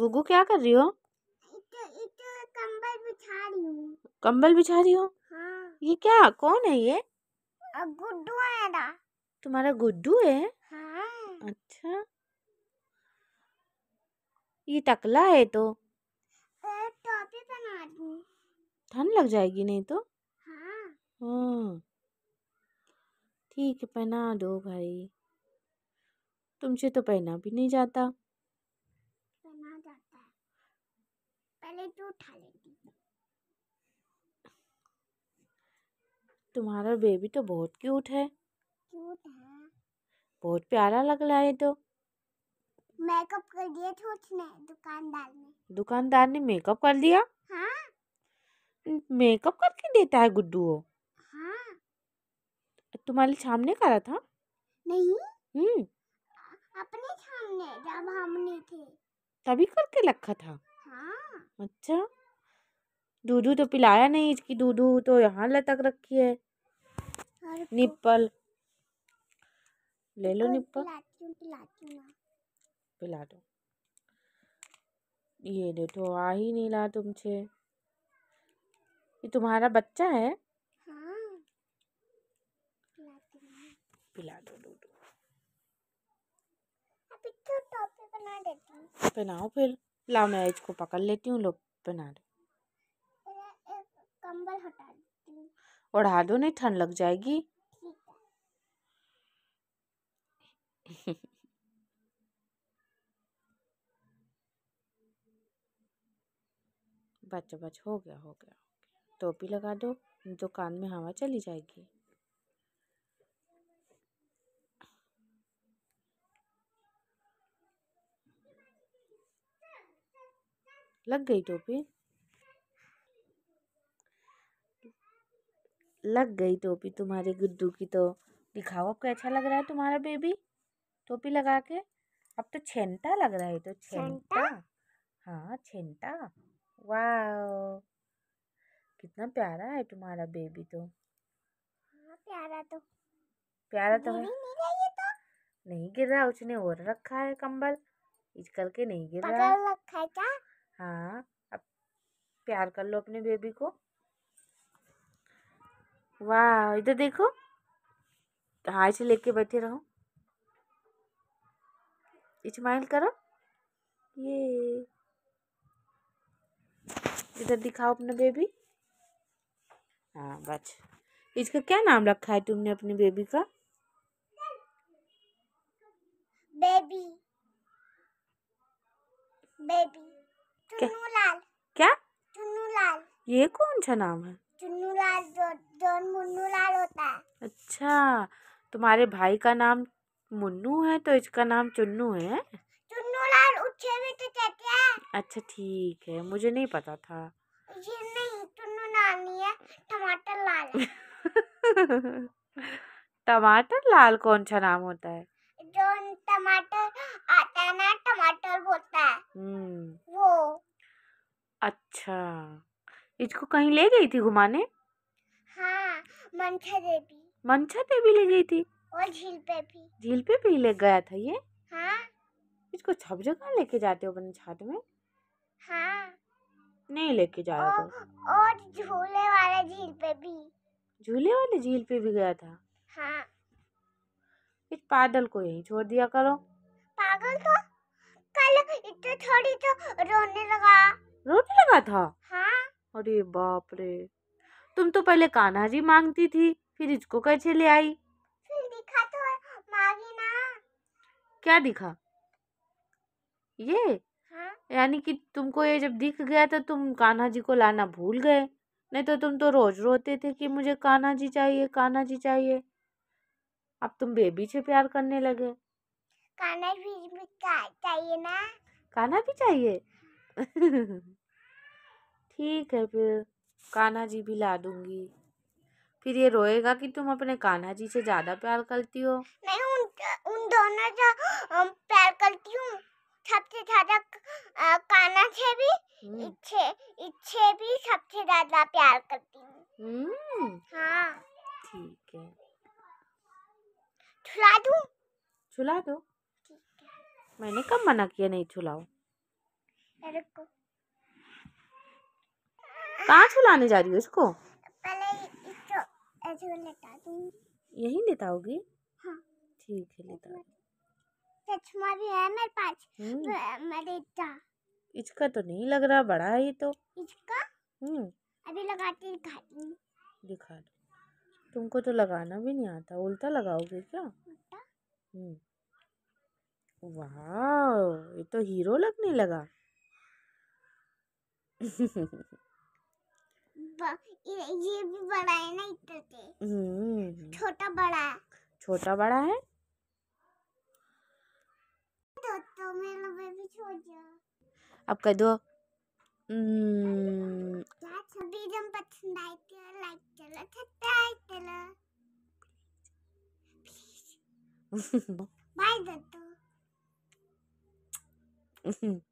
गुगू क्या कर रही हो कंबल बिछा रही हूँ कंबल बिछा रही हो हाँ। ये क्या कौन है ये गुड्डू है तुम्हारा गुड्डू है हाँ। अच्छा ये टकला है तो टोपी बना ठंड लग जाएगी नहीं तो हाँ हम्म। ठीक है पहना दो भाई तुमसे तो पहना भी नहीं जाता उठा लेती तुम्हारा बेबी तो बहुत क्यूट है क्यूट है बहुत प्यारा लग रहा है तो मेकअप कर दिया था उसने दुकानदार ने दुकानदार ने मेकअप कर दिया हाँ मेकअप करके देता है गुड्डू वो हाँ तुम्हारे सामने करा था नहीं हम्म अपने सामने जब हम नहीं थे तभी करके रखा था अच्छा दूधू तो पिलाया नहीं इसकी दूधू तो यहाँ लटक रखी है निप्पल ले लो निप्पल पिला दो ये देखो आ ही नहीं रहा तुमसे ये तुम्हारा बच्चा है हाँ। पिला दो दूध अभी बना देती बनाओ फिर लाओ मैं इसको पकड़ लेती हूँ लोग बना दो ओढ़ा दो नहीं ठंड लग जाएगी बच बच हो गया हो गया टोपी लगा दो तो कान में हवा चली जाएगी लग गई टोपी लग गई टोपी तुम्हारे गुड्डू की तो दिखाओ आपको अच्छा लग रहा है तुम्हारा बेबी टोपी लगा के अब तो छेंटा लग रहा है तो छेंटा हाँ छेंटा वाह कितना प्यारा है तुम्हारा बेबी तो हाँ, प्यारा तो प्यारा तो है तो? नहीं गिर रहा उसने और रखा है कंबल इस करके नहीं गिर रहा रखा है क्या हाँ अब प्यार कर लो अपने बेबी को वाह इधर देखो हाँ इसे लेके बैठे रहो स्माइल करो ये इधर दिखाओ अपने बेबी हाँ बच इसका क्या नाम रखा है तुमने अपने बेबी का बेबी बेबी क्या ये कौन सा नाम है होता है अच्छा तुम्हारे भाई का नाम मुन्नू है तो इसका नाम चुन्नू है तो कहते हैं अच्छा ठीक है मुझे नहीं पता था ये नहीं चुन्नू लाल नहीं है टमाटर लाल टमाटर लाल कौन सा नाम होता है टमाटर आता है ना टमाटर होता है हम्म। वो अच्छा इसको कहीं ले गई थी घुमाने हाँ मंचा देवी मनसा देवी ले गई थी और झील पे भी झील पे भी ले गया था ये हाँ इसको सब जगह लेके जाते हो अपने छात में हाँ नहीं लेके जा रहा और झूले वाले झील पे भी झूले वाले झील पे भी गया था हाँ इस पागल को यहीं छोड़ दिया करो पागल तो कल इतने थोड़ी तो रोने लगा रोने लगा था हाँ अरे बाप रे तुम तो पहले कान्हा जी मांगती थी फिर इसको कैसे ले आई फिर दिखा तो मांगी ना क्या दिखा ये हाँ? यानी कि तुमको ये जब दिख गया तो तुम कान्हा जी को लाना भूल गए नहीं तो तुम तो रोज रोते थे कि मुझे कान्हा जी चाहिए कान्हा जी चाहिए अब तुम बेबी से प्यार करने लगे खाना भी चाहिए ना खाना भी चाहिए ठीक है फिर कान्हा जी भी ला दूंगी फिर ये रोएगा कि तुम अपने कान्हा जी से ज्यादा प्यार करती हो मैं उन उन दोनों से प्यार करती हूँ सबसे ज्यादा कान्हा से भी हम्म। इच्छे इच्छे भी सबसे ज्यादा प्यार करती हूँ हम्म। हाँ ठीक है छुला दूं छुला दो मैंने कब मना किया नहीं छुलाओ कहाँ छुलाने जा रही हो इसको पहले यही लेटाओगी हाँ ठीक है लेता चश्मा भी है मेरे पास मेरे हम्म। इतना इसका तो नहीं लग रहा बड़ा है ये तो इसका हम्म। अभी लगाती दिखा दिखा दो तुमको तो लगाना भी नहीं आता उल्टा लगाओगे क्या हम्म। वाह ये तो हीरो लगने लगा ये भी बड़ा है ना इतने से छोटा हम्म। बड़ा छोटा बड़ा है तो, तो मेरा बेबी छोड़ जा अब कह दो हम्म। पसंद आई थी लाइक करो Bye, Dutu.